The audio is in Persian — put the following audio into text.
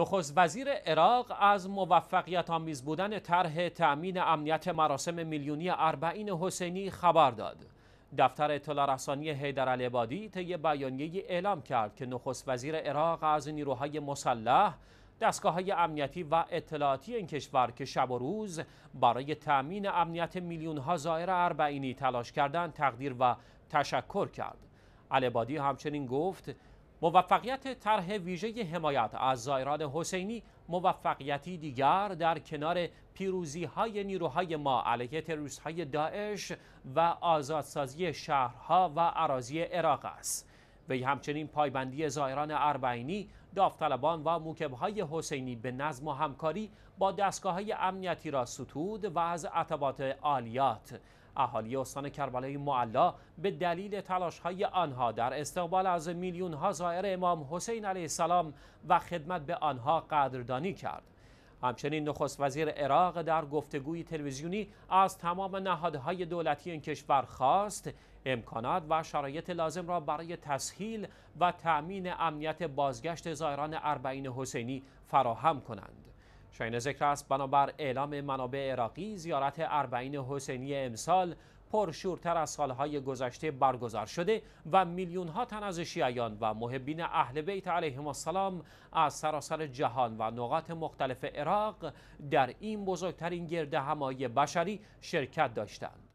نخست وزیر عراق از موفقیت آمیز بودن طرح تأمین امنیت مراسم میلیونی اربعین حسینی خبر داد. دفتر اطلاع رسانی حیدر علیبادی طی بیانیه اعلام کرد که نخست وزیر عراق از نیروهای مسلح دستگاه های امنیتی و اطلاعاتی این کشور که شب و روز برای تأمین امنیت میلیون ها زائر اربعینی تلاش کردن تقدیر و تشکر کرد. علیبادی همچنین گفت موفقیت طرح ویژه حمایت از زائران حسینی موفقیتی دیگر در کنار پیروزی های نیروهای ما علیه تروریست های داعش و آزادسازی شهرها و عراضی عراق است. وی همچنین پایبندی زائران اربعینی، داوطلبان و موکبهای حسینی به نظم و همکاری با دستگاه های امنیتی را ستود و از عطبات عالیات اهالی استان کربلای معلا به دلیل تلاش های آنها در استقبال از میلیون ها زائر امام حسین علیه السلام و خدمت به آنها قدردانی کرد همچنین نخست وزیر عراق در گفتگوی تلویزیونی از تمام نهادهای دولتی این کشور خواست امکانات و شرایط لازم را برای تسهیل و تأمین امنیت بازگشت زایران اربعین حسینی فراهم کنند. شاین ذکر است بنابر اعلام منابع عراقی زیارت اربعین حسینی امسال پرشورتر از سالهای گذشته برگزار شده و میلیون ها تن از شیعیان و محبین اهل بیت علیهم السلام از سراسر جهان و نقاط مختلف عراق در این بزرگترین گرده همای بشری شرکت داشتند.